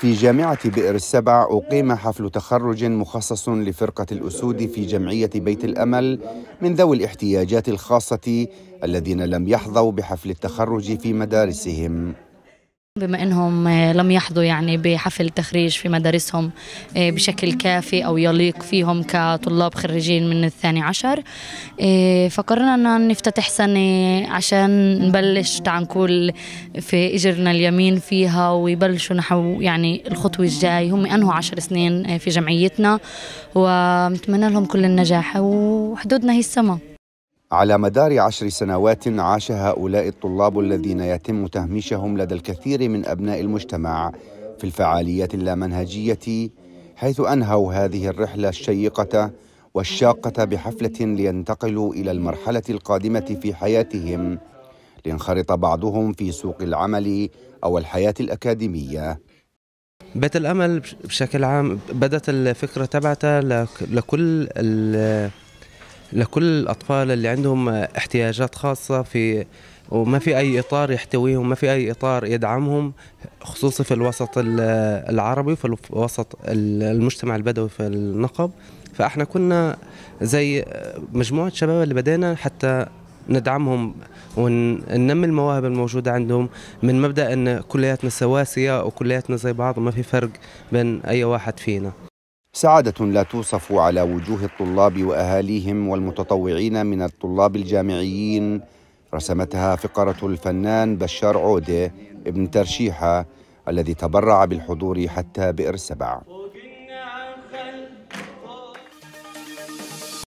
في جامعة بئر السبع أقيم حفل تخرج مخصص لفرقة الأسود في جمعية بيت الأمل من ذوي الاحتياجات الخاصة الذين لم يحظوا بحفل التخرج في مدارسهم بما انهم آه، لم يحظوا يعني بحفل تخريج في مدارسهم آه، بشكل كافي او يليق فيهم كطلاب خريجين من الثاني عشر آه، فقررنا ان نفتتح سنه عشان نبلش نقول في اجرنا اليمين فيها ويبلشوا نحو يعني الخطوه الجاي هم انهوا عشر سنين في جمعيتنا ونتمنى لهم كل النجاح وحدودنا هي السما على مدار عشر سنوات عاش هؤلاء الطلاب الذين يتم تهميشهم لدى الكثير من أبناء المجتمع في الفعاليات اللامنهجية حيث أنهوا هذه الرحلة الشيقة والشاقة بحفلة لينتقلوا إلى المرحلة القادمة في حياتهم لينخرط بعضهم في سوق العمل أو الحياة الأكاديمية بيت الأمل بشكل عام بدأت الفكرة تبعتها لكل لكل الأطفال اللي عندهم احتياجات خاصة في وما في أي إطار يحتويهم ما في أي إطار يدعمهم خصوصي في الوسط العربي في الوسط المجتمع البدوي في النقب فإحنا كنا زي مجموعة شباب اللي بدينا حتى ندعمهم وننمي المواهب الموجودة عندهم من مبدأ أن كلياتنا سواسية وكلياتنا زي بعض وما في فرق بين أي واحد فينا سعادة لا توصف على وجوه الطلاب وأهاليهم والمتطوعين من الطلاب الجامعيين رسمتها فقرة الفنان بشار عودة ابن ترشيحة الذي تبرع بالحضور حتى بئر سبع